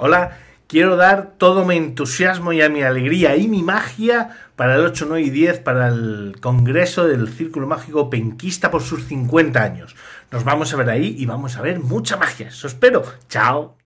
Hola, quiero dar todo mi entusiasmo y a mi alegría y mi magia para el 8, 9 y 10, para el Congreso del Círculo Mágico Penquista por sus 50 años. Nos vamos a ver ahí y vamos a ver mucha magia. Eso espero. Chao.